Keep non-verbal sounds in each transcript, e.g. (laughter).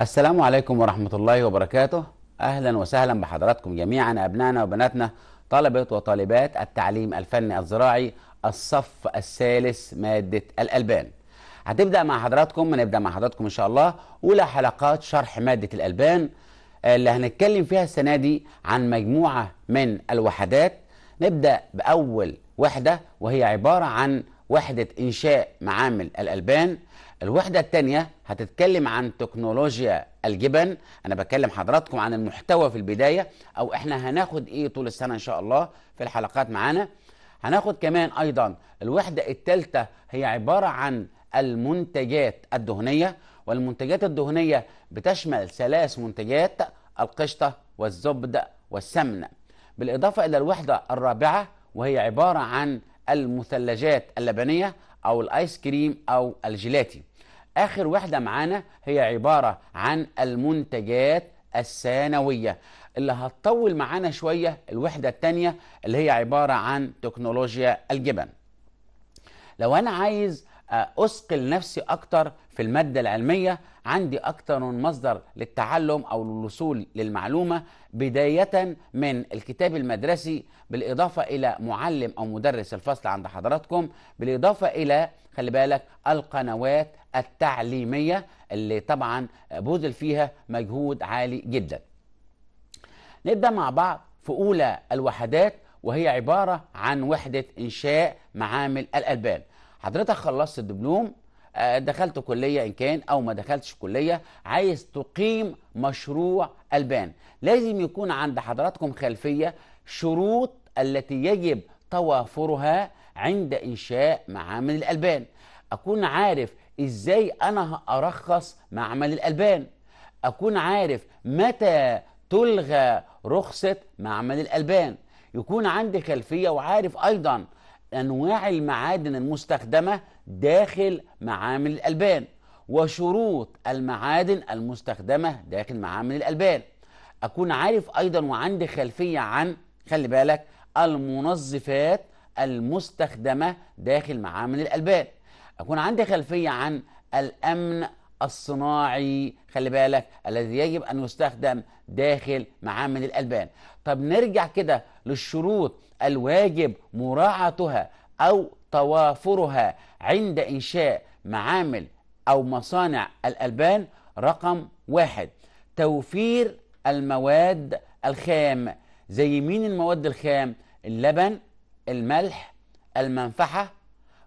السلام عليكم ورحمة الله وبركاته أهلا وسهلا بحضراتكم جميعا أبنائنا وبناتنا طلبة وطالبات التعليم الفني الزراعي الصف الثالث مادة الألبان هتبدأ مع حضراتكم هنبدأ مع حضراتكم إن شاء الله أولى حلقات شرح مادة الألبان اللي هنتكلم فيها السنة دي عن مجموعة من الوحدات نبدأ بأول وحدة وهي عبارة عن وحدة إنشاء معامل الألبان الوحده الثانيه هتتكلم عن تكنولوجيا الجبن انا بكلم حضراتكم عن المحتوى في البدايه او احنا هناخد ايه طول السنه ان شاء الله في الحلقات معانا هناخد كمان ايضا الوحده الثالثه هي عباره عن المنتجات الدهنيه والمنتجات الدهنيه بتشمل ثلاث منتجات القشطه والزبد والسمنه بالاضافه الى الوحده الرابعه وهي عباره عن المثلجات اللبنيه او الايس كريم او الجيلاتي آخر واحدة معانا هي عبارة عن المنتجات الثانوية اللي هتطول معانا شوية الوحدة التانية اللي هي عبارة عن تكنولوجيا الجبن لو أنا عايز آه، أثقل نفسي أكتر في المادة العلمية عندي أكثر من مصدر للتعلم أو للوصول للمعلومة بداية من الكتاب المدرسي بالإضافة إلى معلم أو مدرس الفصل عند حضراتكم بالإضافة إلى خلي بالك القنوات التعليمية اللي طبعا بذل فيها مجهود عالي جدا نبدأ مع بعض في أولى الوحدات وهي عبارة عن وحدة إنشاء معامل الألبان حضرتك خلصت الدبلوم آه، دخلت كليه ان كان او ما دخلتش كليه عايز تقيم مشروع البان لازم يكون عند حضراتكم خلفيه شروط التي يجب توافرها عند انشاء معامل الالبان اكون عارف ازاي انا ارخص معمل الالبان اكون عارف متى تلغى رخصه معمل الالبان يكون عندي خلفيه وعارف ايضا انواع المعادن المستخدمه داخل معامل الألبان وشروط المعادن المستخدمة داخل معامل الألبان أكون عارف أيضا وعندي خلفية عن خلي بالك المنظفات المستخدمة داخل معامل الألبان أكون عندي خلفية عن الأمن الصناعي خلي بالك الذي يجب أن يستخدم داخل معامل الألبان طب نرجع كده للشروط الواجب مراعاتها أو توافرها عند إنشاء معامل أو مصانع الألبان رقم واحد توفير المواد الخام زي مين المواد الخام اللبن الملح المنفحة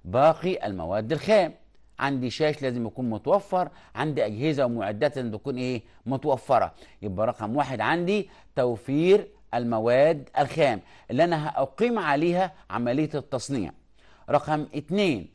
باقي المواد الخام عندي شاش لازم يكون متوفر عندي أجهزة ومعدات لازم تكون إيه متوفرة يبقى رقم واحد عندي توفير المواد الخام اللي أنا هأقيم عليها عملية التصنيع رقم اتنين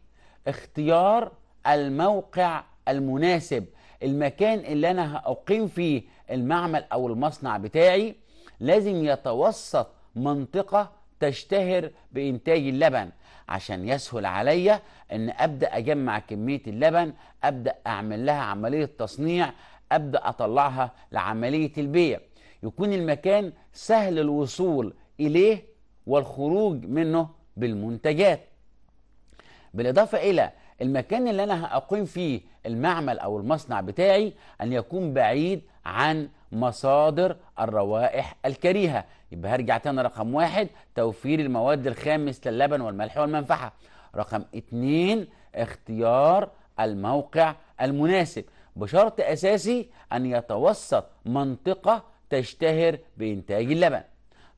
اختيار الموقع المناسب المكان اللي انا هاقيم فيه المعمل او المصنع بتاعي لازم يتوسط منطقة تشتهر بإنتاج اللبن عشان يسهل عليا ان ابدا اجمع كميه اللبن ابدا اعمل لها عمليه تصنيع ابدا اطلعها لعمليه البيع يكون المكان سهل الوصول اليه والخروج منه بالمنتجات بالاضافه الى المكان اللي انا هأقيم فيه المعمل او المصنع بتاعي ان يكون بعيد عن مصادر الروائح الكريهه يبقى هرجع تاني رقم واحد توفير المواد الخام مثل اللبن والملح والمنفعه رقم اتنين اختيار الموقع المناسب بشرط اساسي ان يتوسط منطقه تشتهر بانتاج اللبن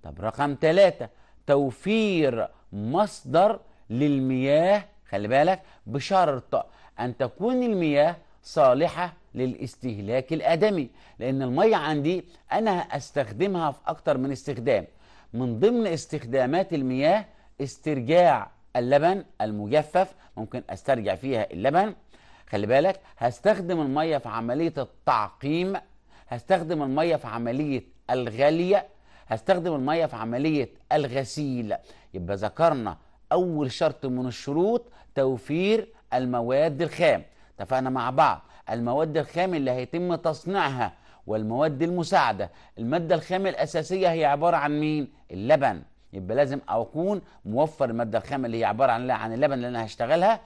طب رقم ثلاثة توفير مصدر للمياه خلي بالك بشرط أن تكون المياه صالحة للاستهلاك الآدمي لأن المية عندي أنا أستخدمها في أكتر من استخدام من ضمن استخدامات المياه استرجاع اللبن المجفف ممكن أسترجع فيها اللبن خلي بالك هستخدم المية في عملية التعقيم هستخدم المية في عملية الغلية هستخدم المية في عملية الغسيل يبقى ذكرنا أول شرط من الشروط توفير المواد الخام اتفقنا مع بعض المواد الخام اللي هيتم تصنيعها والمواد المساعدة المادة الخام الأساسية هي عبارة عن مين؟ اللبن يبقى لازم أكون موفر المادة الخام اللي هي عبارة عن عن اللبن اللي أنا هشتغلها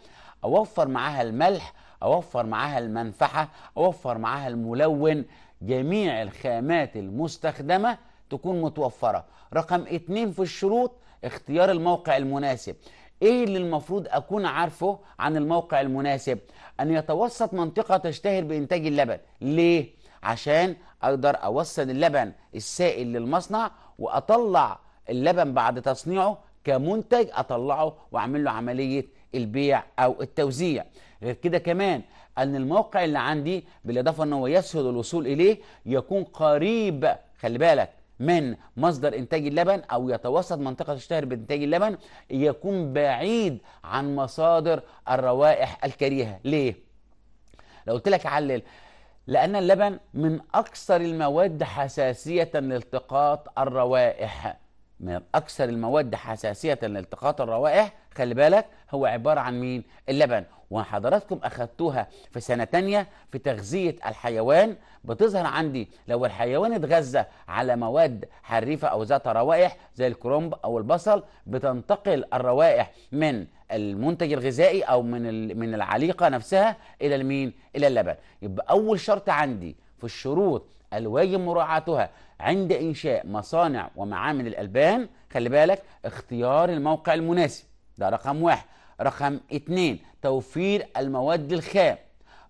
أوفر معاها الملح أوفر معاها المنفعة أوفر معاها الملون جميع الخامات المستخدمة تكون متوفرة رقم اتنين في الشروط اختيار الموقع المناسب ايه اللي المفروض اكون عارفه عن الموقع المناسب ان يتوسط منطقه تشتهر بانتاج اللبن ليه عشان اقدر اوصل اللبن السائل للمصنع واطلع اللبن بعد تصنيعه كمنتج اطلعه واعمل له عمليه البيع او التوزيع غير كده كمان ان الموقع اللي عندي بالاضافه ان هو يسهل الوصول اليه يكون قريب خلي بالك من مصدر انتاج اللبن او يتوسط منطقه تشتهر بانتاج اللبن يكون بعيد عن مصادر الروائح الكريهه ليه لو قلت لك علل لأن اللبن من أكثر المواد حساسية لالتقاط الروائح من أكثر المواد حساسية لالتقاط الروائح خلي بالك هو عبارة عن مين؟ اللبن وحضراتكم أخدتوها في سنة تانية في تغذية الحيوان بتظهر عندي لو الحيوان اتغذى على مواد حريفة أو ذات روائح زي الكرنب أو البصل بتنتقل الروائح من المنتج الغذائي أو من من العليقة نفسها إلى المين؟ إلى اللبن يبقى أول شرط عندي في الشروط الواجب مراعاتها عند إنشاء مصانع ومعامل الألبان خلي بالك اختيار الموقع المناسب ده رقم واحد رقم اتنين توفير المواد الخام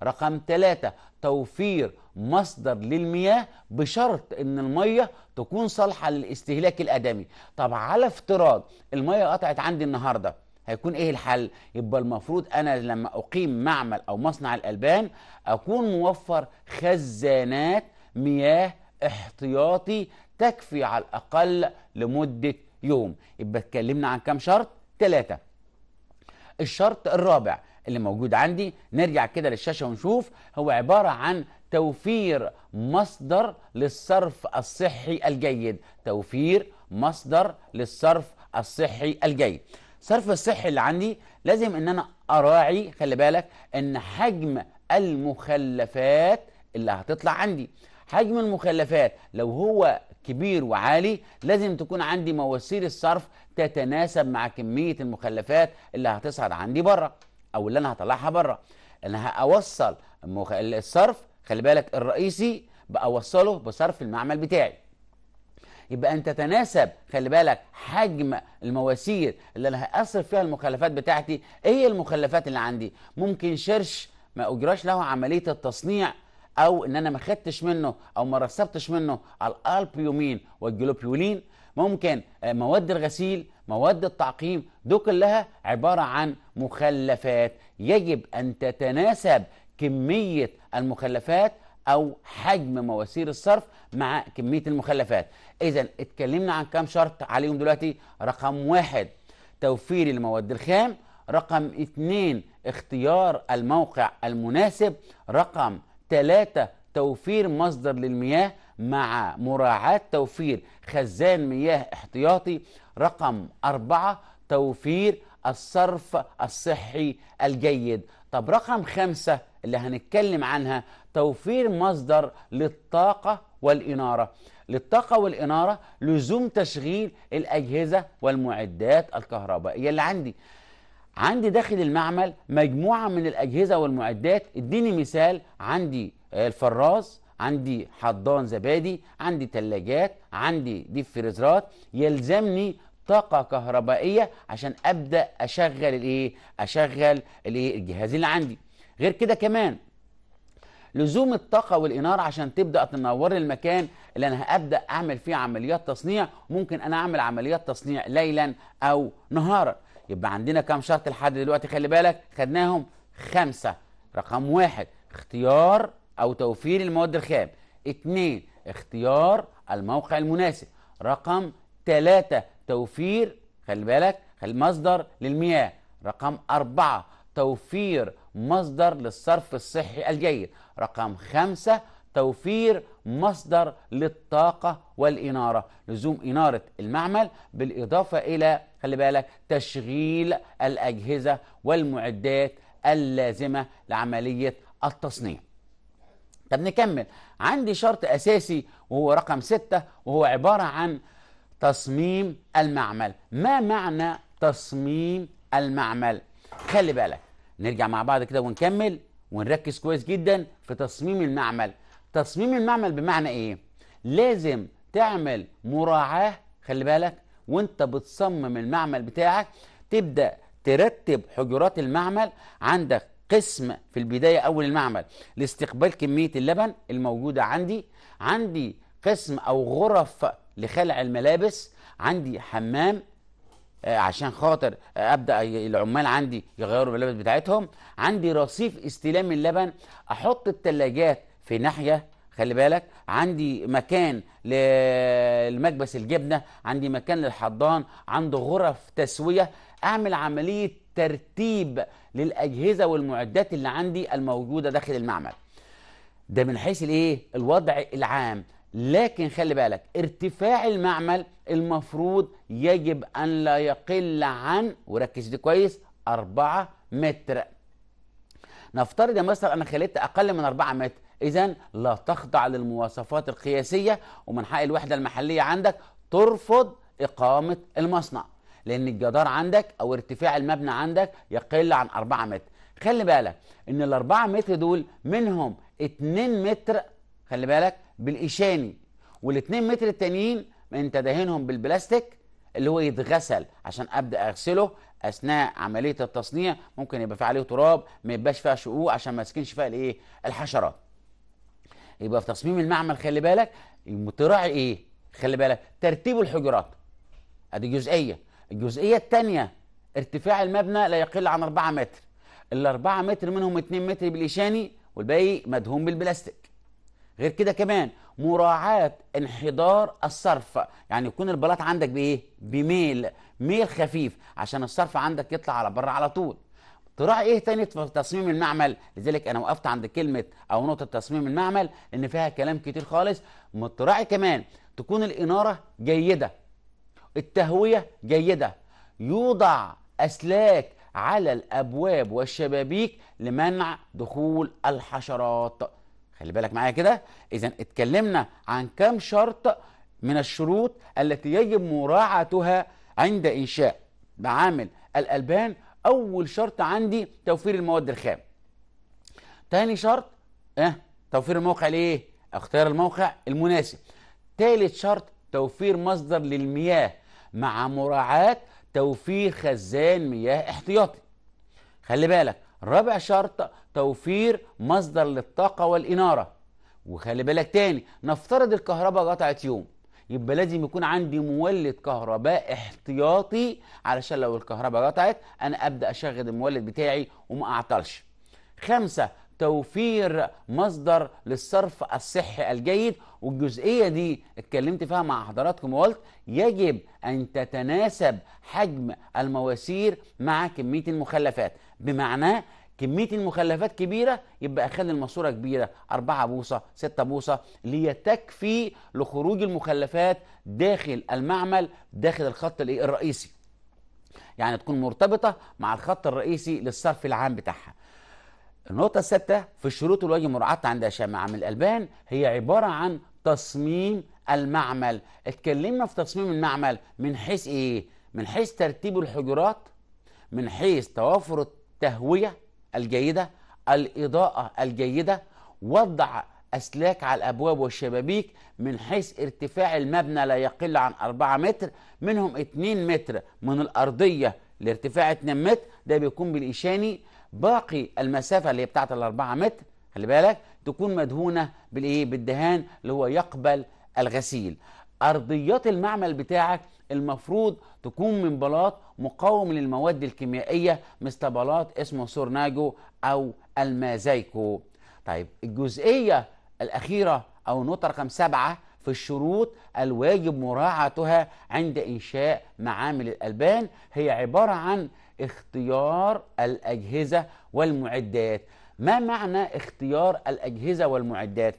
رقم تلاتة توفير مصدر للمياه بشرط ان الميه تكون صالحه للاستهلاك الادمي طب على افتراض الميه قطعت عندي النهارده هيكون ايه الحل يبقى المفروض انا لما اقيم معمل او مصنع الالبان اكون موفر خزانات مياه احتياطي تكفي على الاقل لمده يوم يبقى اتكلمنا عن كام شرط ثلاثه الشرط الرابع اللي موجود عندي نرجع كده للشاشه ونشوف هو عباره عن توفير مصدر للصرف الصحي الجيد توفير مصدر للصرف الصحي الجيد الصرف الصحي اللي عندي لازم ان انا اراعي خلي بالك ان حجم المخلفات اللي هتطلع عندي حجم المخلفات لو هو كبير وعالي لازم تكون عندي مواسير الصرف تتناسب مع كميه المخلفات اللي هتصعد عندي بره او اللي انا هطلعها بره انا هاوصل المخ... الصرف خلي بالك الرئيسي باوصله بصرف المعمل بتاعي يبقى ان تتناسب خلي بالك حجم المواسير اللي انا هاصرف فيها المخلفات بتاعتي ايه المخلفات اللي عندي ممكن شرش ما اجراش له عمليه التصنيع او ان انا ما خدتش منه او ما رسبتش منه على الالبيومين والجلوبيولين ممكن آه، مواد الغسيل مواد التعقيم دول كلها عباره عن مخلفات يجب ان تتناسب كميه المخلفات او حجم مواسير الصرف مع كميه المخلفات اذا اتكلمنا عن كام شرط عليهم دلوقتي رقم واحد توفير المواد الخام رقم اثنين اختيار الموقع المناسب رقم ثلاثة توفير مصدر للمياه مع مراعاة توفير خزان مياه احتياطي رقم أربعة توفير الصرف الصحي الجيد طب رقم خمسة اللي هنتكلم عنها توفير مصدر للطاقة والإنارة للطاقة والإنارة لزوم تشغيل الأجهزة والمعدات الكهربائية اللي عندي عندي داخل المعمل مجموعة من الأجهزة والمعدات اديني مثال عندي الفراز عندي حضان زبادي عندي تلاجات عندي ديب فريزرات يلزمني طاقة كهربائية عشان أبدأ أشغل الإيه أشغل الإيه الجهاز اللي عندي غير كده كمان لزوم الطاقة والإنارة عشان تبدأ تنور المكان اللي أنا هبدأ أعمل فيه عمليات تصنيع ممكن أنا أعمل عمليات تصنيع ليلا أو نهارا يبقى عندنا كام شرط لحد دلوقتي خلي بالك خدناهم خمسة رقم واحد اختيار أو توفير المواد الخام اتنين اختيار الموقع المناسب رقم تلاتة توفير خلي بالك المصدر للمياه رقم أربعة توفير مصدر للصرف الصحي الجيد رقم خمسة توفير مصدر للطاقة والإنارة لزوم إنارة المعمل بالإضافة إلى خلي بالك تشغيل الأجهزة والمعدات اللازمة لعملية التصنيع طب نكمل عندي شرط أساسي وهو رقم ستة وهو عبارة عن تصميم المعمل ما معنى تصميم المعمل خلي بالك نرجع مع بعض كده ونكمل ونركز كويس جدا في تصميم المعمل تصميم المعمل بمعنى ايه لازم تعمل مراعاه خلي بالك وانت بتصمم المعمل بتاعك تبدا ترتب حجرات المعمل عندك قسم في البدايه اول المعمل لاستقبال كميه اللبن الموجوده عندي عندي قسم او غرف لخلع الملابس عندي حمام آه، عشان خاطر ابدا العمال عندي يغيروا الملابس بتاعتهم عندي رصيف استلام اللبن احط الثلاجات في ناحيه خلي بالك عندي مكان للمكبس الجبنه عندي مكان للحضان عندي غرف تسويه اعمل عمليه ترتيب للاجهزه والمعدات اللي عندي الموجوده داخل المعمل ده من حيث الايه الوضع العام لكن خلي بالك ارتفاع المعمل المفروض يجب ان لا يقل عن وركز دي كويس 4 متر نفترض يا مستر انا خليت اقل من 4 متر إذا لا تخضع للمواصفات القياسية ومن حق الوحدة المحلية عندك ترفض إقامة المصنع لأن الجدار عندك أو ارتفاع المبنى عندك يقل عن 4 متر خلي بالك إن ال 4 متر دول منهم 2 متر خلي بالك بالإشاني وال2 متر التانيين أنت دهنهم بالبلاستيك اللي هو يتغسل عشان ابدا اغسله اثناء عمليه التصنيع ممكن يبقى في عليه تراب ما يبقاش فيها شقوق عشان ما يسكنش فيها الايه الحشرات يبقى في تصميم المعمل خلي بالك تراعي ايه خلي بالك ترتيب الحجرات ادي جزئيه الجزئيه الثانيه ارتفاع المبنى لا يقل عن 4 متر ال 4 متر منهم 2 متر بالايشاني والباقي مدهون بالبلاستيك غير كده كمان مراعاة انحدار الصرف يعني يكون البلاط عندك بإيه؟ بميل ميل خفيف عشان الصرف عندك يطلع على بره على طول تراعي ايه تاني في تصميم المعمل لذلك انا وقفت عند كلمه او نقطه تصميم المعمل لان فيها كلام كتير خالص تراعي كمان تكون الاناره جيده التهويه جيده يوضع اسلاك على الابواب والشبابيك لمنع دخول الحشرات خلي بالك معايا كده اذا اتكلمنا عن كم شرط من الشروط التي يجب مراعاتها عند انشاء معامل الالبان اول شرط عندي توفير المواد الخام تاني شرط اه توفير الموقع ليه اختيار الموقع المناسب تالت شرط توفير مصدر للمياه مع مراعاة توفير خزان مياه احتياطي خلي بالك رابع شرط توفير مصدر للطاقة والإنارة وخلي بالك تاني نفترض الكهرباء قطعت يوم يبقى لازم يكون عندي مولد كهرباء احتياطي علشان لو الكهرباء قطعت انا ابدا اشغل المولد بتاعي وما اعطلش خمسة توفير مصدر للصرف الصحي الجيد والجزئية دي اتكلمت فيها مع حضراتكم وقلت يجب أن تتناسب حجم المواسير مع كمية المخلفات بمعنى كمية المخلفات كبيرة يبقى أخلي الماسورة كبيرة اربعه بوصة سته بوصة اللي تكفي لخروج المخلفات داخل المعمل داخل الخط الرئيسي يعني تكون مرتبطة مع الخط الرئيسي للصرف العام بتاعها النقطة السادسة في الشروط الواجب مراعاة مراعاتها عند شماعة من الألبان هي عبارة عن تصميم المعمل اتكلمنا في تصميم المعمل من حيث ايه من حيث ترتيب الحجرات من حيث توافر التهوية الجيدة الإضاءة الجيدة وضع أسلاك على الأبواب والشبابيك من حيث ارتفاع المبنى لا يقل عن 4 متر منهم 2 متر من الأرضية لارتفاع 2 متر ده بيكون بالإيشاني باقي المسافة اللي هي بتاعت ال 4 متر خلي بالك تكون مدهونة بالإيه بالدهان اللي هو يقبل الغسيل ارضيات المعمل بتاعك المفروض تكون من بلاط مقاوم للمواد الكيميائيه مثل بلاط اسمه سورناجو او المازايكو طيب الجزئيه الاخيره او النقطه رقم سبعه في الشروط الواجب مراعاتها عند انشاء معامل الالبان هي عباره عن اختيار الاجهزه والمعدات ما معنى اختيار الاجهزه والمعدات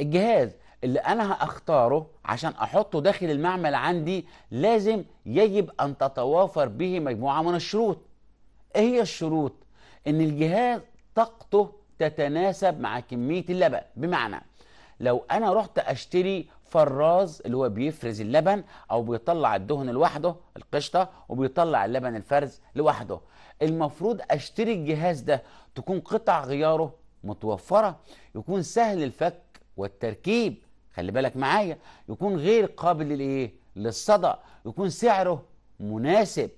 الجهاز اللي انا هاختاره عشان احطه داخل المعمل عندي لازم يجب ان تتوافر به مجموعه من الشروط ايه هي الشروط ان الجهاز طاقته تتناسب مع كميه اللبن بمعنى لو انا رحت اشتري فراز اللي هو بيفرز اللبن او بيطلع الدهن لوحده القشطه وبيطلع اللبن الفرز لوحده المفروض اشتري الجهاز ده تكون قطع غياره متوفره يكون سهل الفك والتركيب خلي بالك معايا يكون غير قابل للايه للصدى يكون سعره مناسب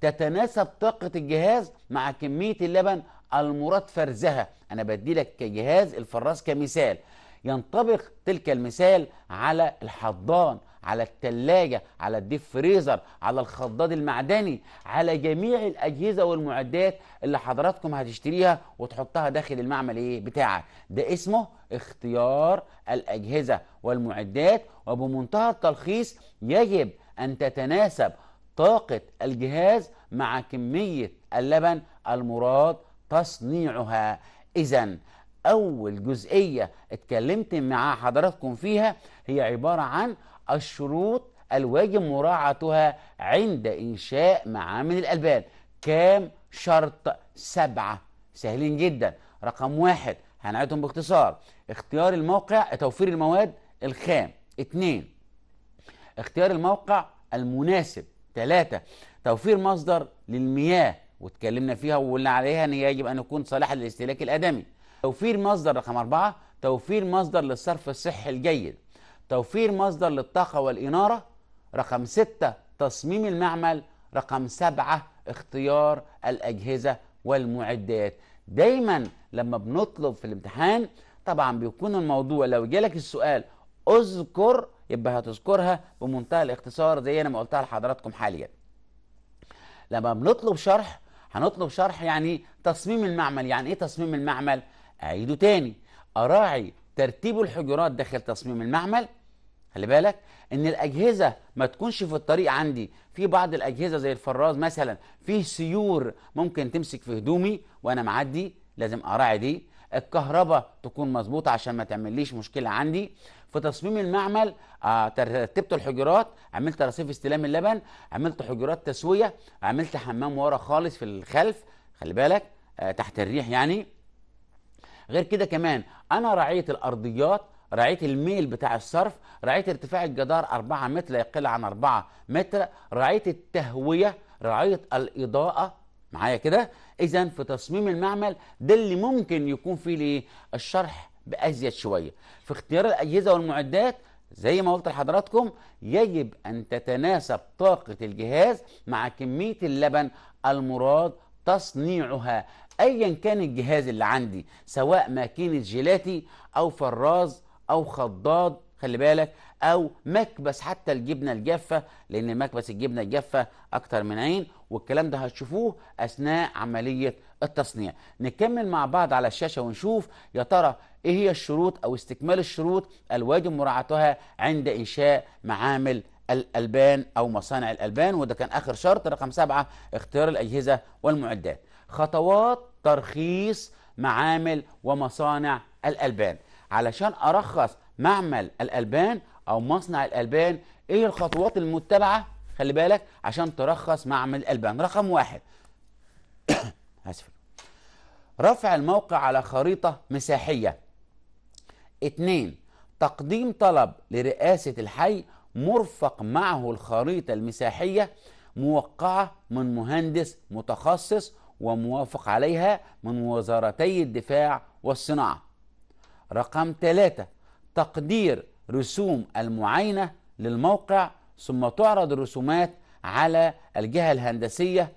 تتناسب طاقة الجهاز مع كمية اللبن المراد فرزها أنا بدي لك جهاز الفراز كمثال ينطبق تلك المثال على الحضان على التلاجة على الديب فريزر على الخضاد المعدني على جميع الأجهزة والمعدات اللي حضراتكم هتشتريها وتحطها داخل المعمل ايه بتاعك ده اسمه اختيار الأجهزة والمعدات وبمنتهى التلخيص يجب أن تتناسب طاقة الجهاز مع كمية اللبن المراد تصنيعها إذا أول جزئية اتكلمت مع حضراتكم فيها هي عبارة عن الشروط الواجب مراعاتها عند إنشاء معامل الألبان كام شرط سبعة سهلين جدا رقم واحد هنعيدهم باختصار اختيار الموقع توفير المواد الخام اثنين اختيار الموقع المناسب ثلاثة توفير مصدر للمياه واتكلمنا فيها وقلنا عليها ان يجب ان يكون صالح للاستهلاك الادمي توفير مصدر رقم أربعة توفير مصدر للصرف الصحي الجيد توفير مصدر للطاقة والإنارة رقم ستة تصميم المعمل رقم سبعة اختيار الأجهزة والمعدات دايما لما بنطلب في الامتحان طبعا بيكون الموضوع لو جالك السؤال اذكر يبقى هتذكرها بمنتهى الاختصار زي انا ما قلتها لحضراتكم حاليا لما بنطلب شرح هنطلب شرح يعني تصميم المعمل يعني ايه تصميم المعمل اعيده تاني اراعي ترتيب الحجرات داخل تصميم المعمل خلي بالك ان الاجهزه ما تكونش في الطريق عندي في بعض الاجهزه زي الفراز مثلا فيه سيور ممكن تمسك في هدومي وانا معدي لازم اراعي دي الكهرباء تكون مظبوطه عشان ما تعمليش مشكله عندي في تصميم المعمل آه، ترتبت الحجرات عملت رصيف استلام اللبن عملت حجرات تسويه عملت حمام ورا خالص في الخلف خلي بالك آه، تحت الريح يعني غير كده كمان انا رعيت الارضيات رعايه الميل بتاع الصرف رعايه ارتفاع الجدار 4 متر لا يقل عن 4 متر رعايه التهويه رعايه الاضاءه معايا كده اذا في تصميم المعمل ده اللي ممكن يكون فيه الشرح بازيد شويه في اختيار الاجهزه والمعدات زي ما قلت لحضراتكم يجب ان تتناسب طاقه الجهاز مع كميه اللبن المراد تصنيعها ايا كان الجهاز اللي عندي سواء ماكينه جيلاتي او فراز او خضاد خلي بالك او مكبس حتى الجبنه الجافه لان مكبس الجبنه الجافه اكتر من عين والكلام ده هتشوفوه اثناء عمليه التصنيع نكمل مع بعض على الشاشه ونشوف يا ترى ايه هي الشروط او استكمال الشروط الواجب مراعاتها عند انشاء معامل الالبان او مصانع الالبان وده كان اخر شرط رقم سبعه اختيار الاجهزه والمعدات خطوات ترخيص معامل ومصانع الالبان علشان ارخص معمل الالبان او مصنع الالبان ايه الخطوات المتبعه خلي بالك عشان ترخص معمل الالبان رقم واحد (coughs) اسف رفع الموقع على خريطه مساحيه اتنين تقديم طلب لرئاسه الحي مرفق معه الخريطه المساحيه موقعه من مهندس متخصص وموافق عليها من وزارتي الدفاع والصناعه رقم ثلاثة تقدير رسوم المعاينة للموقع ثم تعرض الرسومات على الجهة الهندسية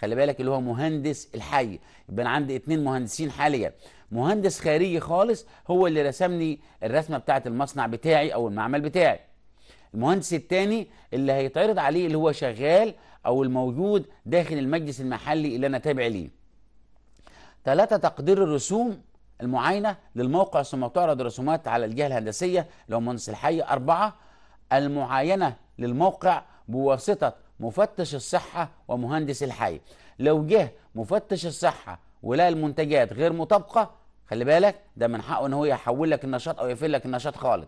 خلي بالك اللي هو مهندس الحي يبقى انا عندي اتنين مهندسين حاليا مهندس خارجي خالص هو اللي رسمني الرسمه بتاعه المصنع بتاعي او المعمل بتاعي المهندس التاني اللي هيتعرض عليه اللي هو شغال او الموجود داخل المجلس المحلي اللي انا تابع ليه ثلاثة تقدير الرسوم المعاينة للموقع ثم تعرض الرسومات على الجهة الهندسية لو مهندس الحي أربعة المعاينة للموقع بواسطة مفتش الصحة ومهندس الحي لو جه مفتش الصحة ولقى المنتجات غير مطابقة خلي بالك ده من حقه ان هو يحول لك النشاط او يقفل لك النشاط خالص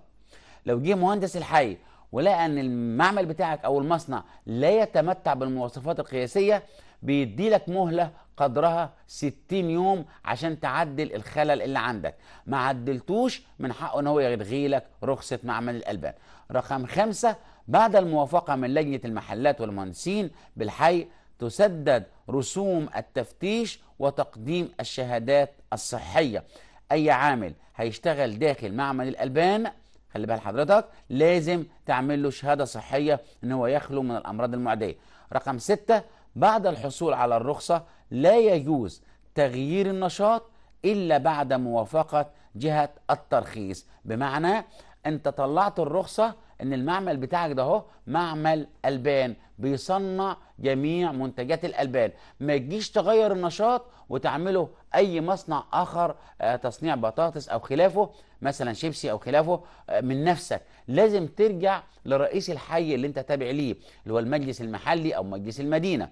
لو جه مهندس الحي ولقى ان المعمل بتاعك او المصنع لا يتمتع بالمواصفات القياسيه بيدي لك مهلة قدرها 60 يوم عشان تعدل الخلل اللي عندك ما عدلتوش من حقه ان هو يلغي لك رخصة معمل الألبان رقم خمسة بعد الموافقة من لجنة المحلات والمهندسين بالحي تسدد رسوم التفتيش وتقديم الشهادات الصحية أي عامل هيشتغل داخل معمل الألبان خلي بال حضرتك لازم تعمل له شهادة صحية إن هو يخلو من الأمراض المعدية رقم ستة بعد الحصول على الرخصة لا يجوز تغيير النشاط إلا بعد موافقة جهة الترخيص بمعنى أنت طلعت الرخصة ان المعمل بتاعك ده هو معمل البان بيصنع جميع منتجات الالبان ما تجيش تغير النشاط وتعمله اي مصنع اخر آه، تصنيع بطاطس او خلافه مثلا شيبسي او خلافه آه، من نفسك لازم ترجع لرئيس الحي اللي انت تابع ليه اللي هو المجلس المحلي او مجلس المدينه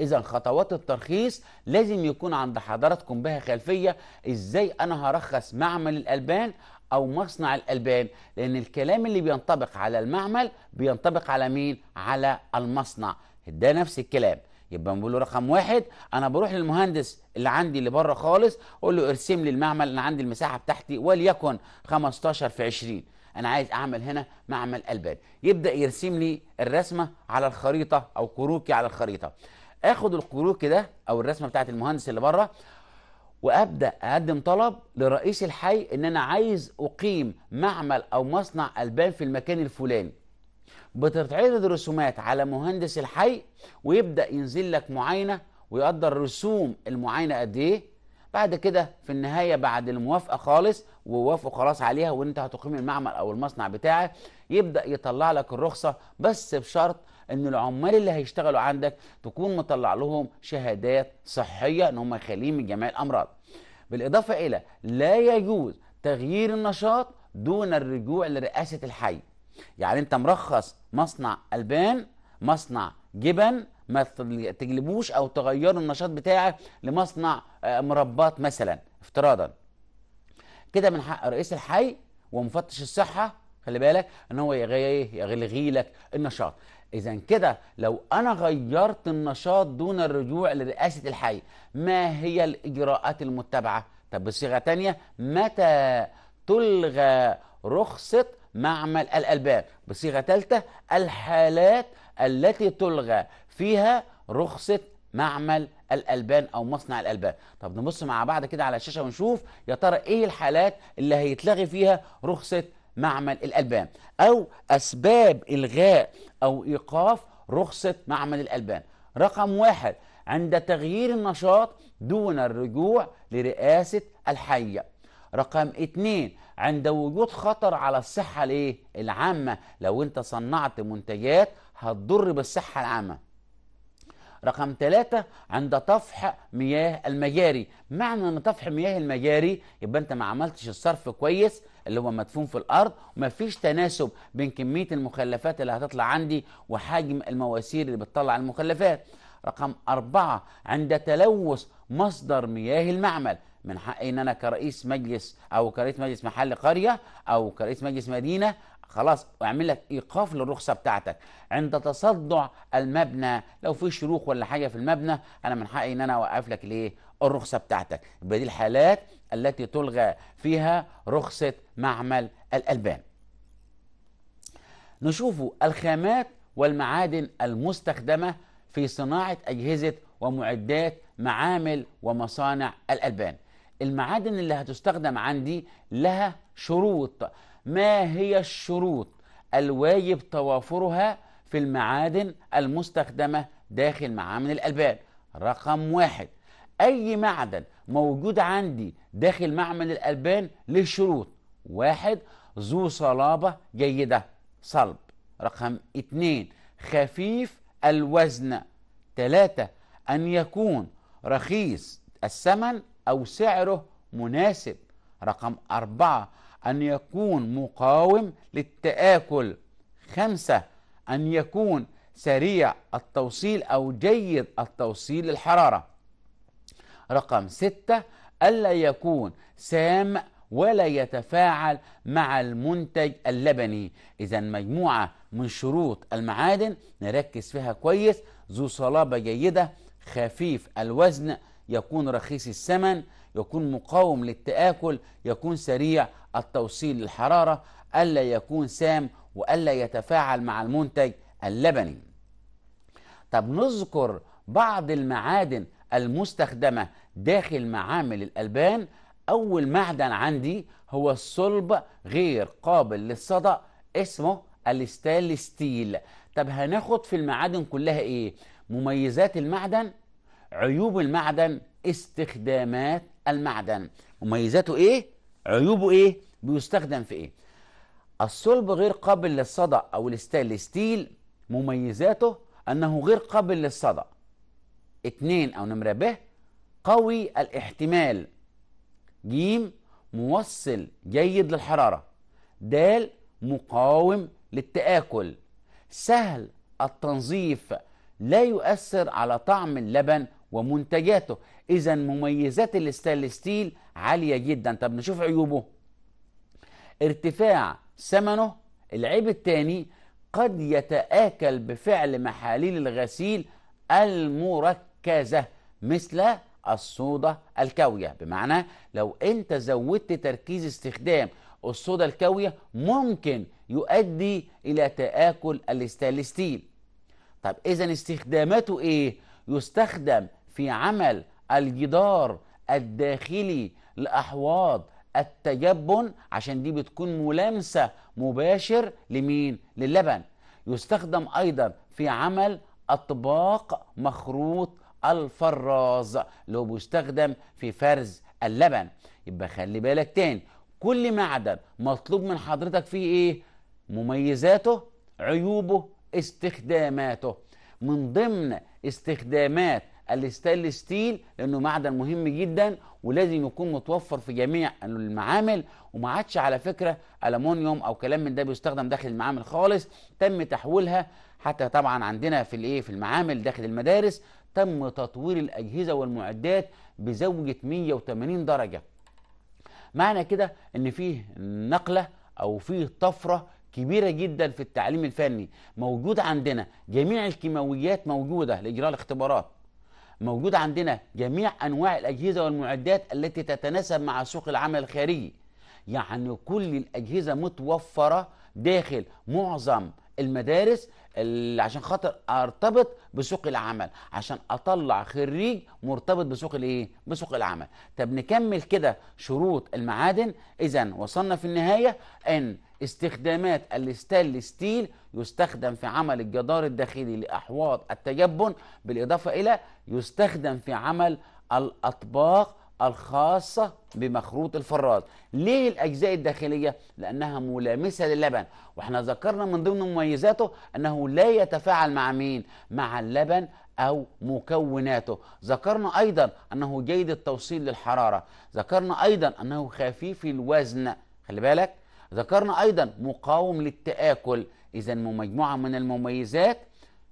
اذا خطوات الترخيص لازم يكون عند حضراتكم بها خلفيه ازاي انا هرخص معمل الالبان او مصنع الالبان لان الكلام اللي بينطبق على المعمل بينطبق على مين على المصنع ده نفس الكلام يبقى نقول له رقم واحد انا بروح للمهندس اللي عندي اللي بره خالص اقول له ارسم لي المعمل انا عندي المساحه بتاعتي وليكن 15 في 20 انا عايز اعمل هنا معمل البان يبدا يرسم لي الرسمه على الخريطه او كروكي على الخريطه اخد القروق كده او الرسمه بتاعت المهندس اللي بره وابدا اقدم طلب لرئيس الحي ان انا عايز اقيم معمل او مصنع البان في المكان الفلاني بتتعرض رسومات على مهندس الحي ويبدا ينزل لك معاينه ويقدر رسوم المعاينه قد ايه بعد كده في النهايه بعد الموافقه خالص ووافقوا خلاص عليها وانت هتقيم المعمل او المصنع بتاعك يبدا يطلع لك الرخصه بس بشرط ان العمال اللي هيشتغلوا عندك تكون مطلع لهم شهادات صحيه ان هم خاليين من جميع الامراض بالاضافه الى لا يجوز تغيير النشاط دون الرجوع لرئاسه الحي يعني انت مرخص مصنع البان مصنع جبن ما تجلبوش او تغيروا النشاط بتاعك لمصنع آه، مربات مثلا افتراضا كده من حق رئيس الحي ومفتش الصحه خلي بالك ان هو يلغي لك النشاط إذا كده لو أنا غيرت النشاط دون الرجوع لرئاسة الحي ما هي الإجراءات المتبعة؟ طب بصيغة تانية متى تلغى رخصة معمل الألباب؟ بصيغة تالتة الحالات التي تلغى فيها رخصة معمل الالبان او مصنع الالبان طب نبص مع بعض كده على الشاشه ونشوف يا ترى ايه الحالات اللي هيتلغي فيها رخصه معمل الألبان أو أسباب إلغاء أو إيقاف رخصة معمل الألبان رقم واحد عند تغيير النشاط دون الرجوع لرئاسة الحية رقم اتنين عند وجود خطر على الصحة الايه العامة لو انت صنعت منتجات هتضر بالصحة العامة رقم ثلاثة عند طفح مياه المجاري معنى ان طفح مياه المجاري يبقى انت ما عملتش الصرف كويس اللي هو مدفون في الارض مفيش تناسب بين كميه المخلفات اللي هتطلع عندي وحجم المواسير اللي بتطلع المخلفات رقم أربعة عند تلوث مصدر مياه المعمل من حقي ان انا كرئيس مجلس او كرئيس مجلس محل قريه او كرئيس مجلس مدينه خلاص واعمل لك ايقاف للرخصه بتاعتك عند تصدع المبنى لو في شروخ ولا حاجه في المبنى انا من حقي ان انا اوقف لك الايه الرخصه بتاعتك يبقى دي الحالات التي تلغى فيها رخصة معمل الألبان نشوف الخامات والمعادن المستخدمة في صناعة أجهزة ومعدات معامل ومصانع الألبان المعادن اللي هتستخدم عندي لها شروط ما هي الشروط الواجب توافرها في المعادن المستخدمة داخل معامل الألبان رقم واحد أي معدن موجود عندي داخل معمل الألبان شروط واحد ذو صلابة جيدة صلب رقم اتنين خفيف الوزن تلاتة أن يكون رخيص الثمن أو سعره مناسب رقم أربعة أن يكون مقاوم للتآكل خمسة أن يكون سريع التوصيل أو جيد التوصيل للحرارة رقم ستة ألا يكون سام ولا يتفاعل مع المنتج اللبني إذا مجموعة من شروط المعادن نركز فيها كويس ذو صلابة جيدة خفيف الوزن يكون رخيص الثمن يكون مقاوم للتآكل يكون سريع التوصيل للحرارة ألا يكون سام وألا يتفاعل مع المنتج اللبني طب نذكر بعض المعادن المستخدمة داخل معامل الألبان أول معدن عندي هو الصلب غير قابل للصدأ اسمه الستال ستيل طب هناخد في المعادن كلها إيه؟ مميزات المعدن عيوب المعدن استخدامات المعدن مميزاته إيه؟ عيوبه إيه؟ بيستخدم في إيه؟ الصلب غير قابل للصدأ أو الستال ستيل مميزاته أنه غير قابل للصدأ اتنين أو نمرة ب قوي الاحتمال جيم موصل جيد للحرارة د مقاوم للتآكل سهل التنظيف لا يؤثر على طعم اللبن ومنتجاته إذا مميزات الستانلس ستيل عالية جدا طب نشوف عيوبه ارتفاع ثمنه العيب الثاني قد يتآكل بفعل محاليل الغسيل المركب كازة مثل الصودا الكاوية بمعنى لو أنت زودت تركيز استخدام الصودا الكاوية ممكن يؤدي إلى تآكل الاستاليستين طب إذا استخداماته إيه؟ يستخدم في عمل الجدار الداخلي لأحواض التجبن عشان دي بتكون ملامسة مباشر لمين؟ للبن يستخدم أيضا في عمل أطباق مخروط الفراز اللي هو بيستخدم في فرز اللبن يبقى خلي بالك تاني كل معدن مطلوب من حضرتك فيه ايه مميزاته عيوبه استخداماته من ضمن استخدامات الستانل ستيل لانه معدن مهم جدا ولازم يكون متوفر في جميع المعامل وما عادش على فكره المونيوم او كلام من ده بيستخدم داخل المعامل خالص تم تحويلها حتى طبعا عندنا في الايه في المعامل داخل المدارس تم تطوير الأجهزة والمعدات بزاوية 180 درجة معنى كده ان فيه نقلة او فيه طفرة كبيرة جدا في التعليم الفني موجود عندنا جميع الكيماويات موجودة لإجراء الاختبارات موجود عندنا جميع أنواع الأجهزة والمعدات التي تتناسب مع سوق العمل الخارجي يعني كل الأجهزة متوفرة داخل معظم المدارس عشان خاطر ارتبط بسوق العمل عشان اطلع خريج مرتبط بسوق الايه بسوق العمل طب نكمل كده شروط المعادن اذا وصلنا في النهايه ان استخدامات الستانلس ستيل يستخدم في عمل الجدار الداخلي لاحواض التجبن بالاضافه الى يستخدم في عمل الاطباق الخاصة بمخروط الفراز ليه الأجزاء الداخلية؟ لأنها ملامسة للبن وإحنا ذكرنا من ضمن مميزاته أنه لا يتفاعل مع مين؟ مع اللبن أو مكوناته ذكرنا أيضا أنه جيد التوصيل للحرارة ذكرنا أيضا أنه خفيف الوزن خلي بالك ذكرنا أيضا مقاوم للتآكل إذا مجموعة من المميزات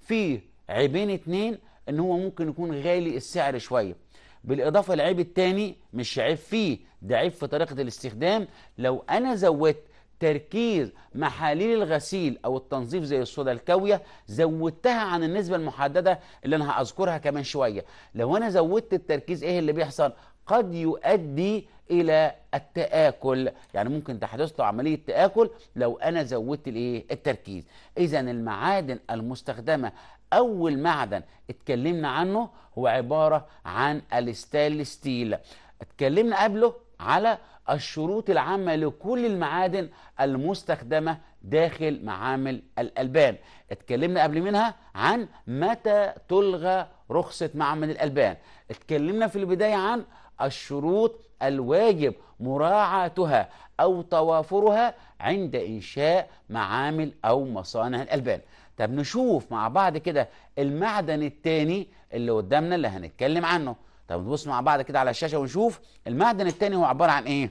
فيه عيبين اتنين ان هو ممكن يكون غالي السعر شويه بالاضافه لعيب التاني مش عيب فيه ده عيب في طريقه الاستخدام لو انا زودت تركيز محاليل الغسيل او التنظيف زي الصودا الكاويه زودتها عن النسبه المحدده اللي انا هذكرها كمان شويه لو انا زودت التركيز ايه اللي بيحصل قد يؤدي الى التاكل يعني ممكن تحدث له عمليه تاكل لو انا زودت الايه التركيز اذا المعادن المستخدمه أول معدن اتكلمنا عنه هو عبارة عن الستانلس ستيل اتكلمنا قبله على الشروط العامة لكل المعادن المستخدمة داخل معامل الألبان اتكلمنا قبل منها عن متى تلغى رخصة معمل الألبان اتكلمنا في البداية عن الشروط الواجب مراعاتها أو توافرها عند إنشاء معامل أو مصانع الألبان طب نشوف مع بعض كده المعدن الثاني اللي قدامنا اللي هنتكلم عنه طب نبص مع بعض كده على الشاشه ونشوف المعدن الثاني هو عباره عن ايه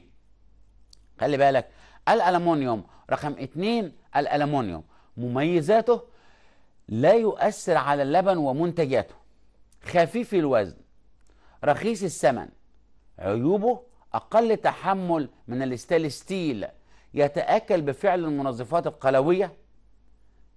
خلي بالك الالومنيوم رقم اثنين الالومنيوم مميزاته لا يؤثر على اللبن ومنتجاته خفيف الوزن رخيص الثمن عيوبه اقل تحمل من الستيل ستيل يتاكل بفعل المنظفات القلويه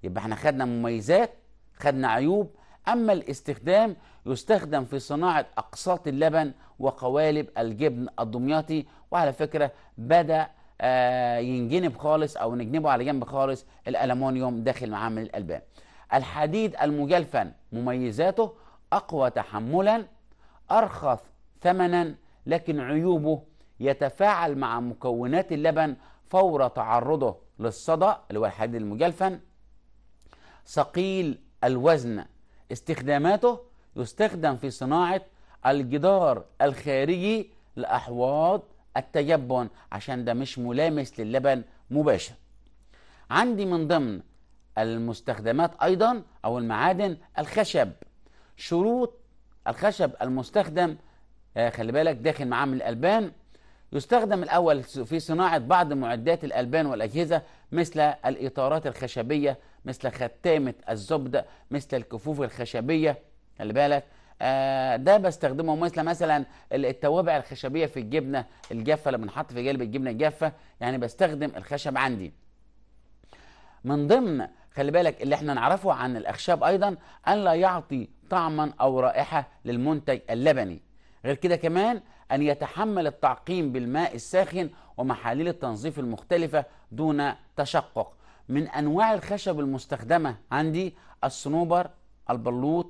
يبقى احنا خدنا مميزات خدنا عيوب أما الاستخدام يستخدم في صناعة أقساط اللبن وقوالب الجبن الدمياطي وعلى فكرة بدأ آه، ينجنب خالص أو نجنبه على جنب خالص الألمونيوم داخل معامل الألبان الحديد المجلفن مميزاته أقوى تحملا أرخص ثمنا لكن عيوبه يتفاعل مع مكونات اللبن فور تعرضه للصدأ اللي هو الحديد المجلفن ثقيل الوزن استخداماته يستخدم في صناعة الجدار الخارجي لأحواض التجبن عشان ده مش ملامس للبن مباشر عندي من ضمن المستخدمات أيضا أو المعادن الخشب شروط الخشب المستخدم آه، خلي بالك داخل معامل الألبان يستخدم الأول في صناعة بعض معدات الألبان والأجهزة مثل الإطارات الخشبية مثل ختامة الزبدة مثل الكفوف الخشبية خلي بالك آه ده بستخدمه مثل مثلا التوابع الخشبية في الجبنة الجافة لما نحط في جانب الجبنة الجافة يعني بستخدم الخشب عندي من ضمن خلي بالك اللي احنا نعرفه عن الأخشاب أيضا أن لا يعطي طعما أو رائحة للمنتج اللبني غير كده كمان أن يتحمل التعقيم بالماء الساخن ومحاليل التنظيف المختلفة دون تشقق من أنواع الخشب المستخدمة عندي الصنوبر البلوط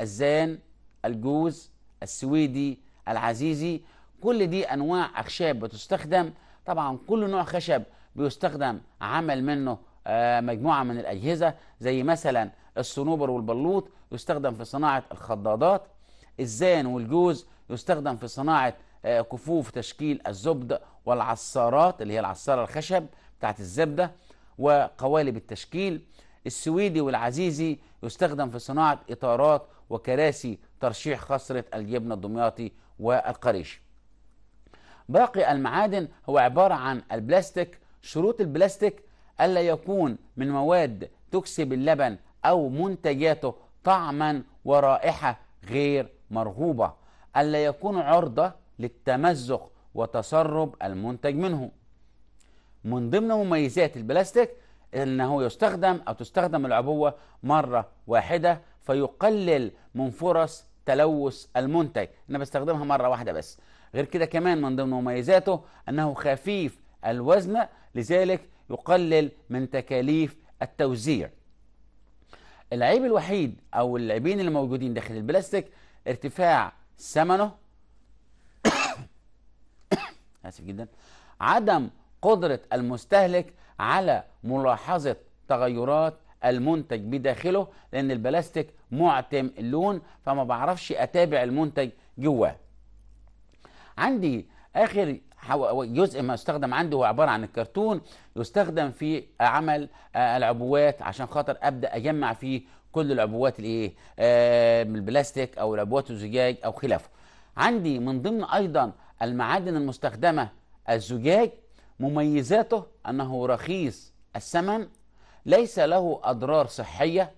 الزان الجوز السويدي العزيزي كل دي أنواع أخشاب بتستخدم طبعا كل نوع خشب بيستخدم عمل منه آه، مجموعة من الأجهزة زي مثلا الصنوبر والبلوط يستخدم في صناعة الخضادات الزان والجوز يستخدم في صناعه آه، كفوف تشكيل الزبد والعصارات اللي هي العصاره الخشب بتاعت الزبده وقوالب التشكيل السويدي والعزيزي يستخدم في صناعه اطارات وكراسي ترشيح خصره الجبن الدمياطي والقريش باقي المعادن هو عباره عن البلاستيك شروط البلاستيك الا يكون من مواد تكسب اللبن او منتجاته طعما ورائحه غير مرغوبه ألا يكون عرضة للتمزق وتسرب المنتج منه من ضمن مميزات البلاستيك أنه يستخدم أو تستخدم العبوة مرة واحدة فيقلل من فرص تلوث المنتج أنا بستخدمها مرة واحدة بس غير كده كمان من ضمن مميزاته أنه خفيف الوزن لذلك يقلل من تكاليف التوزيع العيب الوحيد أو العيبين الموجودين داخل البلاستيك ارتفاع ثمنه (coughs) اسف جدا عدم قدره المستهلك على ملاحظه تغيرات المنتج بداخله لان البلاستيك معتم اللون فما بعرفش اتابع المنتج جواه عندي اخر جزء ما استخدم عندي هو عباره عن الكرتون يستخدم في عمل آه، العبوات عشان خاطر ابدا اجمع فيه كل العبوات الايه آه البلاستيك او العبوات الزجاج او خلافه عندي من ضمن ايضا المعادن المستخدمه الزجاج مميزاته انه رخيص الثمن ليس له اضرار صحيه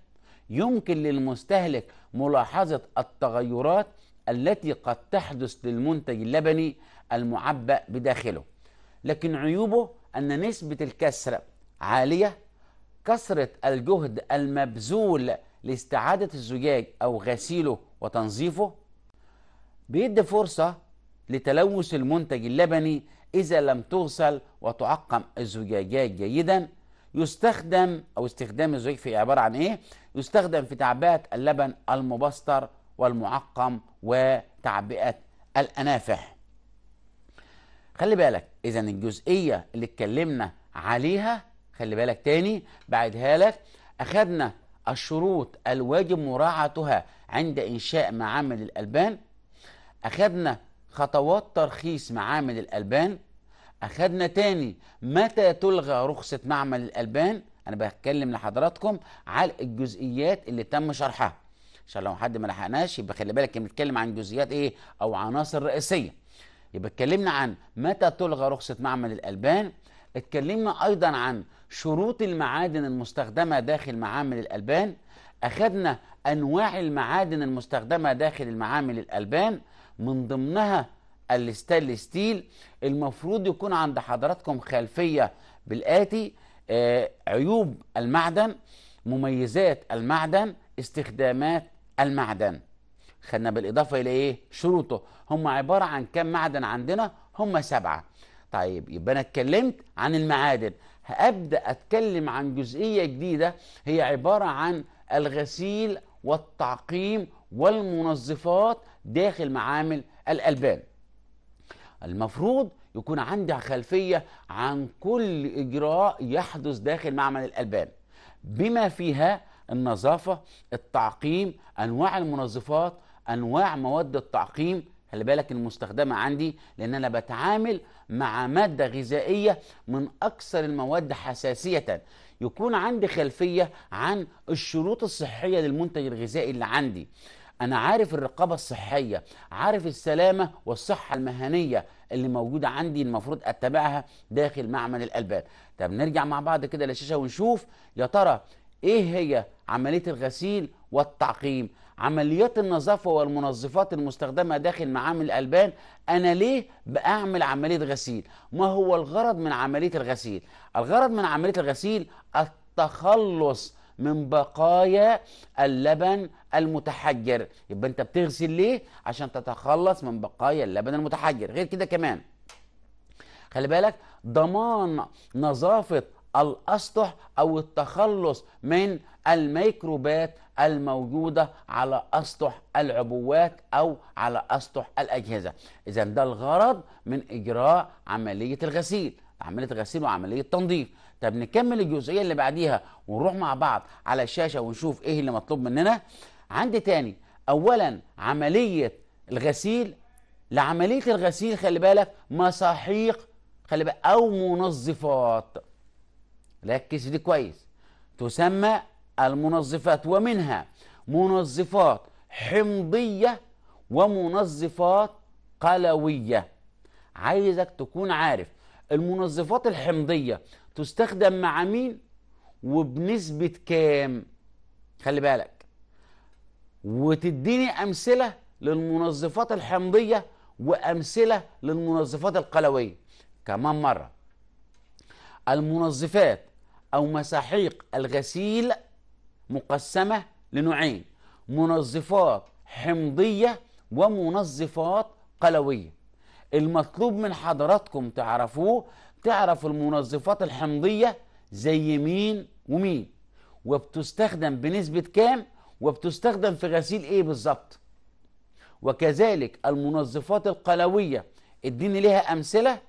يمكن للمستهلك ملاحظه التغيرات التي قد تحدث للمنتج اللبني المعبأ بداخله لكن عيوبه ان نسبه الكسره عاليه كثرة الجهد المبذول لاستعادة الزجاج أو غسيله وتنظيفه بيدي فرصة لتلوث المنتج اللبني إذا لم تغسل وتعقم الزجاجات جيدا يستخدم أو استخدام الزجاج في عبارة عن إيه؟ يستخدم في تعبئة اللبن المبستر والمعقم وتعبئة الأنافح خلي بالك إذا الجزئية اللي اتكلمنا عليها خلي بالك تاني بعدها لك أخذنا الشروط الواجب مراعاتها عند إنشاء معامل الألبان أخذنا خطوات ترخيص معامل الألبان أخذنا تاني متى تلغى رخصة معمل الألبان أنا بتكلم لحضراتكم على الجزئيات اللي تم شرحها عشان لو حد ما لحقناش يبقى خلي بالك بنتكلم عن جزئيات إيه أو عناصر رئيسية يبقى اتكلمنا عن متى تلغى رخصة معمل الألبان اتكلمنا أيضا عن شروط المعادن المستخدمة داخل معامل الألبان أخذنا أنواع المعادن المستخدمة داخل المعامل الألبان من ضمنها الستانلس ستيل المفروض يكون عند حضراتكم خلفية بالآتي آه، عيوب المعدن مميزات المعدن استخدامات المعدن خدنا بالإضافة إلى إيه شروطه هم عبارة عن كم معدن عندنا هم سبعة طيب يبقى انا اتكلمت عن المعادن هابدا اتكلم عن جزئيه جديده هي عباره عن الغسيل والتعقيم والمنظفات داخل معامل الالبان المفروض يكون عندي خلفيه عن كل اجراء يحدث داخل معمل الالبان بما فيها النظافه التعقيم انواع المنظفات انواع مواد التعقيم خلي بالك المستخدمه عندي لان انا بتعامل مع مادة غذائية من أكثر المواد حساسية يكون عندي خلفية عن الشروط الصحية للمنتج الغذائي اللي عندي أنا عارف الرقابة الصحية عارف السلامة والصحة المهنية اللي موجودة عندي المفروض أتبعها داخل معمل الألبان طب نرجع مع بعض كده للشاشة ونشوف يا ترى إيه هي عملية الغسيل والتعقيم عمليات النظافة والمنظفات المستخدمة داخل معامل الألبان أنا ليه بعمل عملية غسيل ما هو الغرض من عملية الغسيل الغرض من عملية الغسيل التخلص من بقايا اللبن المتحجر يبقى انت بتغسل ليه عشان تتخلص من بقايا اللبن المتحجر غير كده كمان خلي بالك ضمان نظافه الاسطح او التخلص من الميكروبات الموجودة على أسطح العبوات أو على أسطح الأجهزة إذا ده الغرض من إجراء عملية الغسيل عملية غسيل وعملية تنظيف طب نكمل الجزئية اللي بعديها ونروح مع بعض على الشاشة ونشوف إيه اللي مطلوب مننا عندي تاني أولا عملية الغسيل لعملية الغسيل خلي بالك مساحيق خلي بالك أو منظفات ركز دي كويس تسمى المنظفات ومنها منظفات حمضية ومنظفات قلوية عايزك تكون عارف المنظفات الحمضية تستخدم مع مين وبنسبة كام خلي بالك وتديني أمثلة للمنظفات الحمضية وأمثلة للمنظفات القلوية كمان مرة المنظفات أو مساحيق الغسيل مقسمة لنوعين منظفات حمضية ومنظفات قلوية المطلوب من حضراتكم تعرفوه تعرف المنظفات الحمضية زي مين ومين وبتستخدم بنسبة كام وبتستخدم في غسيل ايه بالظبط وكذلك المنظفات القلوية اديني لها امثلة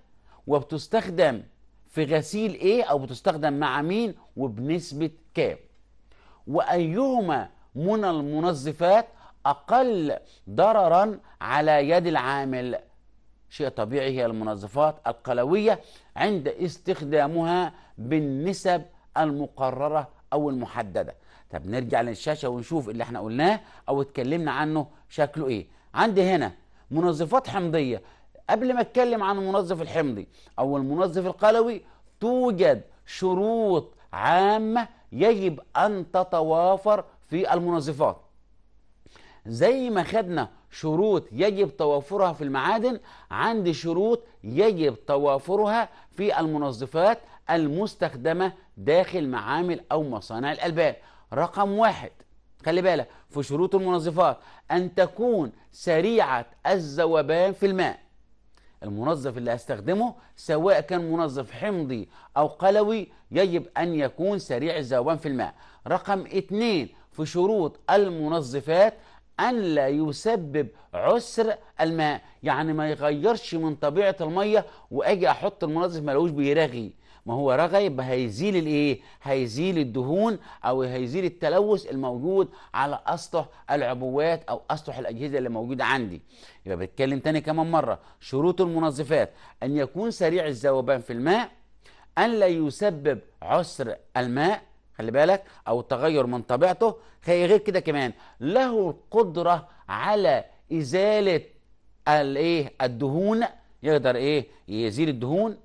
وبتستخدم في غسيل ايه او بتستخدم مع مين وبنسبة كام وأيهما من المنظفات أقل ضررا على يد العامل شيء طبيعي هي المنظفات القلوية عند استخدامها بالنسب المقررة أو المحددة طب نرجع للشاشة ونشوف اللي احنا قلناه أو اتكلمنا عنه شكله ايه عندي هنا منظفات حمضية قبل ما اتكلم عن المنظف الحمضي أو المنظف القلوي توجد شروط عامة يجب أن تتوافر في المنظفات زي ما خدنا شروط يجب توافرها في المعادن عندي شروط يجب توافرها في المنظفات المستخدمة داخل معامل أو مصانع الألبان رقم واحد خلي بالك في شروط المنظفات أن تكون سريعة الذوبان في الماء المنظف اللي هستخدمه سواء كان منظف حمضي أو قلوي يجب أن يكون سريع الذوبان في الماء رقم اتنين في شروط المنظفات أن لا يسبب عسر الماء يعني ما يغيرش من طبيعة المية وأجي أحط المنظف ما لهوش بيرغي ما هو رغي هيزيل الايه هيزيل الدهون او هيزيل التلوث الموجود على اسطح العبوات او اسطح الاجهزه اللي موجوده عندي يبقى بتكلم تاني كمان مره شروط المنظفات ان يكون سريع الذوبان في الماء ان لا يسبب عسر الماء خلي بالك او تغير من طبيعته غير كده كمان له القدره على ازاله الايه الدهون يقدر ايه يزيل الدهون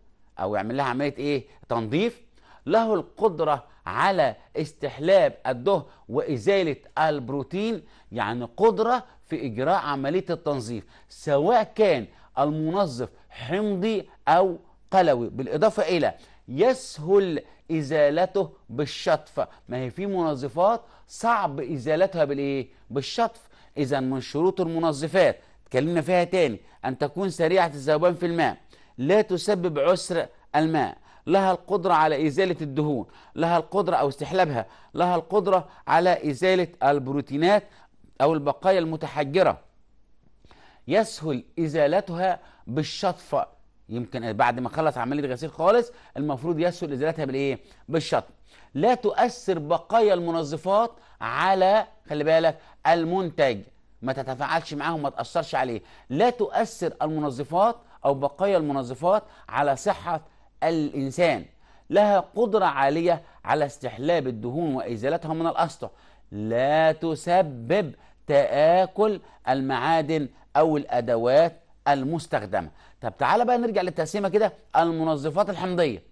او يعمل لها عمليه ايه تنظيف له القدره على استحلاب الدهن وازاله البروتين يعني قدره في اجراء عمليه التنظيف سواء كان المنظف حمضي او قلوي بالاضافه الى يسهل ازالته بالشطف ما هي في منظفات صعب ازالتها بالايه بالشطف اذا من شروط المنظفات اتكلمنا فيها تاني ان تكون سريعه الذوبان في الماء لا تسبب عسر الماء لها القدرة على إزالة الدهون لها القدرة أو استحلابها لها القدرة على إزالة البروتينات أو البقايا المتحجرة يسهل إزالتها بالشطفة يمكن بعد ما خلص عملية غسيل خالص المفروض يسهل إزالتها بالإيه؟ بالشطف لا تؤثر بقايا المنظفات على خلي بالك المنتج ما تتفاعلش معاه وما تأثرش عليه لا تؤثر المنظفات أو بقايا المنظفات على صحة الإنسان لها قدرة عالية على استحلاب الدهون وإزالتها من الأسطح لا تسبب تآكل المعادن أو الأدوات المستخدمة طب تعالى بقى نرجع للتقسيمة كده المنظفات الحمضية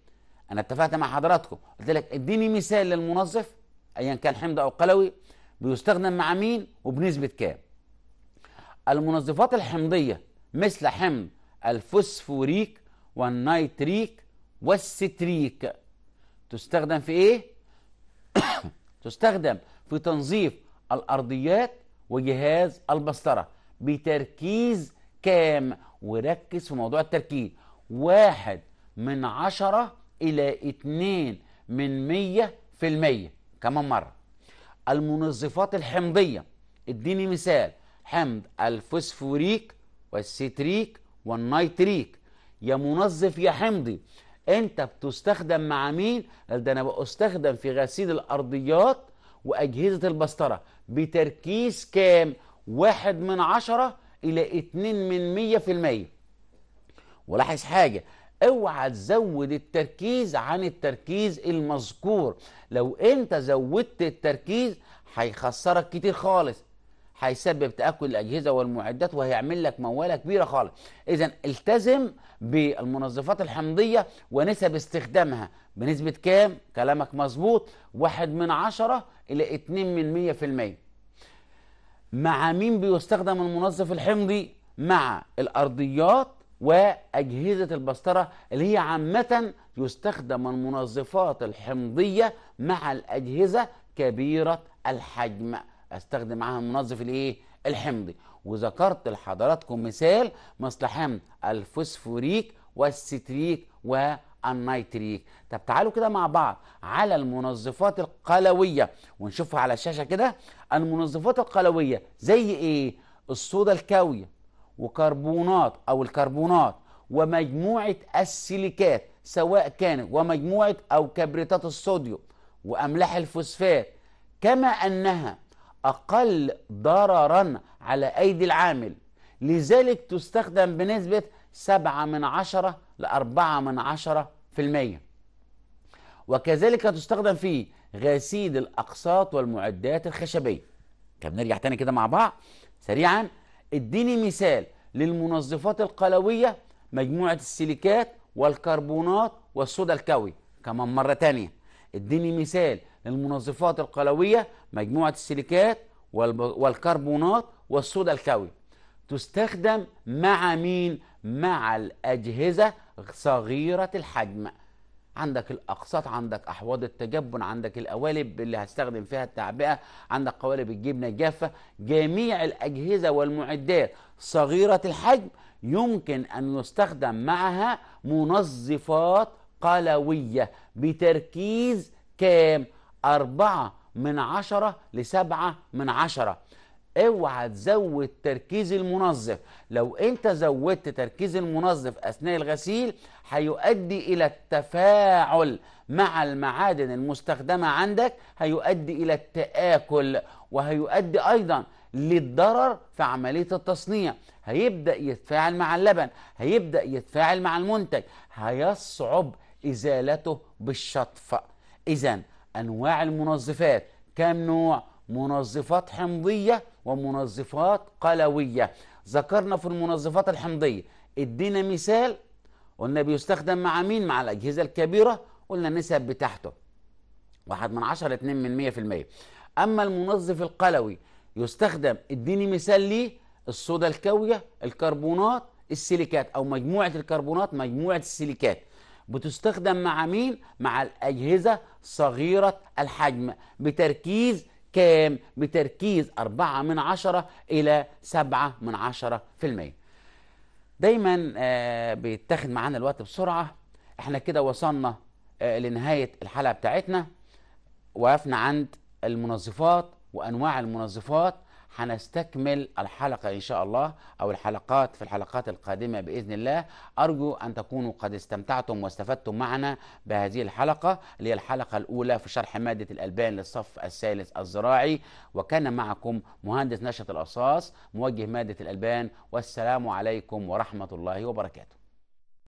أنا اتفقت مع حضراتكم قلت لك اديني مثال للمنظف أيا كان حمض أو قلوي بيستخدم مع مين وبنسبة كام المنظفات الحمضية مثل حمض الفوسفوريك والنيتريك والستريك تستخدم في ايه (coughs) تستخدم في تنظيف الارضيات وجهاز البستره بتركيز كام وركز في موضوع التركيز واحد من عشرة إلى اتنين من مية في المية كمان مرة المنظفات الحمضية اديني مثال حمض الفوسفوريك والستريك والنيتريك يا منظف يا حمضي انت بتستخدم مع مين ده انا بستخدم في غسيل الارضيات واجهزه البسطره بتركيز كام واحد من عشرة الى اتنين من مية في المية ولاحظ حاجة اوعى تزود التركيز عن التركيز المذكور لو انت زودت التركيز هيخسرك كتير خالص هيسبب تاكل الاجهزه والمعدات وهيعمل لك موالة كبيره خالص اذا التزم بالمنظفات الحمضيه ونسب استخدامها بنسبه كام كلامك مظبوط واحد من عشرة الى اتنين من مية في المية مع مين بيستخدم المنظف الحمضي مع الارضيات واجهزه البستره اللي هي عامه يستخدم المنظفات الحمضيه مع الاجهزه كبيره الحجم استخدم معاها المنظف الايه الحمضي وذكرت لحضراتكم مثال مصلحين الفوسفوريك والستريك والنيتريك طب تعالوا كده مع بعض على المنظفات القلويه ونشوفها على الشاشه كده المنظفات القلويه زي ايه الصودا الكاويه وكربونات او الكربونات ومجموعه السيليكات سواء كانت ومجموعه او كبريتات الصوديوم واملاح الفوسفات كما انها أقل ضررا على أيدي العامل لذلك تستخدم بنسبة 7 من 10 ل 4 من 10 في المية وكذلك تستخدم في غسيل الأقساط والمعدات الخشبية طب نرجع تاني كده مع بعض سريعا اديني مثال للمنظفات القلوية مجموعة السيليكات والكربونات والصودا الكوي كمان مرة تانية اديني مثال للمنظفات القلوية مجموعة السيليكات والكربونات والصودا الكوي تستخدم مع مين؟ مع الأجهزة صغيرة الحجم عندك الأقساط عندك أحواض التجبن عندك القوالب اللي هستخدم فيها التعبئة عندك قوالب الجبنة الجافة جميع الأجهزة والمعدات صغيرة الحجم يمكن أن يستخدم معها منظفات قلوية بتركيز كام أربعة من عشرة لسبعة من عشرة اوعى تزود تركيز المنظف لو انت زودت تركيز المنظف اثناء الغسيل هيؤدي الى التفاعل مع المعادن المستخدمه عندك هيؤدي الى التاكل وهيؤدي ايضا للضرر في عمليه التصنيع هيبدا يتفاعل مع اللبن هيبدا يتفاعل مع المنتج هيصعب إزالته بالشطف إذا أنواع المنظفات كم نوع منظفات حمضية ومنظفات قلوية ذكرنا في المنظفات الحمضية ادينا مثال قلنا بيستخدم مع مين مع الأجهزة الكبيرة قلنا النسب بتاعته واحد من عشرة اتنين من مية في المية أما المنظف القلوي يستخدم اديني مثال ليه الصودا الكوية الكربونات السيليكات أو مجموعة الكربونات مجموعة السيليكات بتستخدم مع مين؟ مع الأجهزة صغيرة الحجم بتركيز كام؟ بتركيز 4 من عشرة إلى 7 من عشرة في المية دايما آه، بيتاخد معانا الوقت بسرعة احنا كده وصلنا آه، لنهاية الحلقة بتاعتنا وقفنا عند المنظفات وأنواع المنظفات هنستكمل الحلقة إن شاء الله أو الحلقات في الحلقات القادمة بإذن الله أرجو أن تكونوا قد استمتعتم واستفدتم معنا بهذه الحلقة اللي هي الحلقة الأولى في شرح مادة الألبان للصف الثالث الزراعي وكان معكم مهندس نشأة الأصاص موجه مادة الألبان والسلام عليكم ورحمة الله وبركاته